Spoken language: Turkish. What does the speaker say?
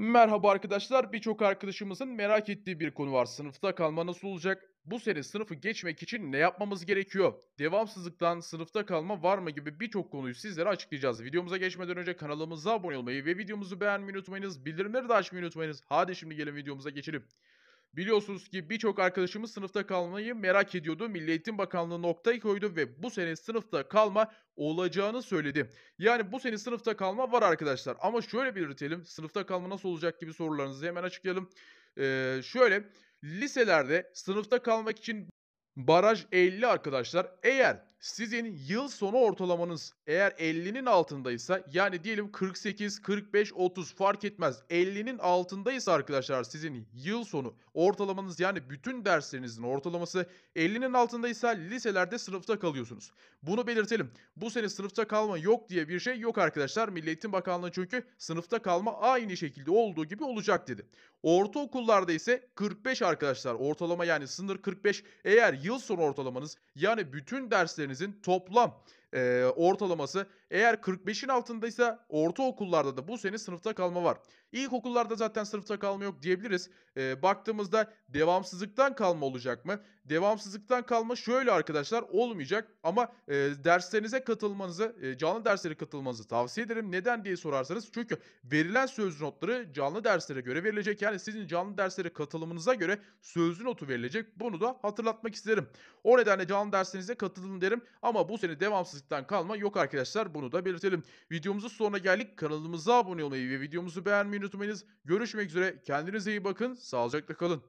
Merhaba arkadaşlar. Birçok arkadaşımızın merak ettiği bir konu var. Sınıfta kalma nasıl olacak? Bu sene sınıfı geçmek için ne yapmamız gerekiyor? Devamsızlıktan sınıfta kalma var mı gibi birçok konuyu sizlere açıklayacağız. Videomuza geçmeden önce kanalımıza abone olmayı ve videomuzu beğenmeyi unutmayınız. Bildirimleri de açmayı unutmayınız. Hadi şimdi gelin videomuza geçelim. Biliyorsunuz ki birçok arkadaşımız sınıfta kalmayı merak ediyordu. Milli Eğitim Bakanlığı noktayı koydu ve bu sene sınıfta kalma olacağını söyledi. Yani bu sene sınıfta kalma var arkadaşlar. Ama şöyle belirtelim. Sınıfta kalma nasıl olacak gibi sorularınızı hemen açıklayalım. Ee, şöyle liselerde sınıfta kalmak için baraj 50 arkadaşlar. Eğer sizin yıl sonu ortalamanız eğer 50'nin altındaysa yani diyelim 48, 45, 30 fark etmez. 50'nin altındaysa arkadaşlar sizin yıl sonu ortalamanız yani bütün derslerinizin ortalaması 50'nin altındaysa liselerde sınıfta kalıyorsunuz. Bunu belirtelim. Bu sene sınıfta kalma yok diye bir şey yok arkadaşlar. Milli Eğitim Bakanlığı çünkü sınıfta kalma aynı şekilde olduğu gibi olacak dedi. Ortaokullarda ise 45 arkadaşlar ortalama yani sınır 45 eğer yıl sonu ortalamanız yani bütün derslerin Karadeniz'in toplam e, ortalaması. Eğer 45'in altındaysa ortaokullarda da bu sene sınıfta kalma var. İlkokullarda zaten sınıfta kalma yok diyebiliriz. E, baktığımızda devamsızlıktan kalma olacak mı? Devamsızlıktan kalma şöyle arkadaşlar olmayacak ama e, derslerinize katılmanızı, e, canlı derslere katılmanızı tavsiye ederim. Neden diye sorarsanız çünkü verilen söz notları canlı derslere göre verilecek. Yani sizin canlı derslere katılımınıza göre sözlü notu verilecek. Bunu da hatırlatmak isterim. O nedenle canlı derslerinize katılın derim ama bu sene devamsızlık Hazret'ten kalma yok arkadaşlar bunu da belirtelim. Videomuzun sonuna geldik. Kanalımıza abone olmayı ve videomuzu beğenmeyi unutmayınız. Görüşmek üzere. Kendinize iyi bakın. Sağlıcakla kalın.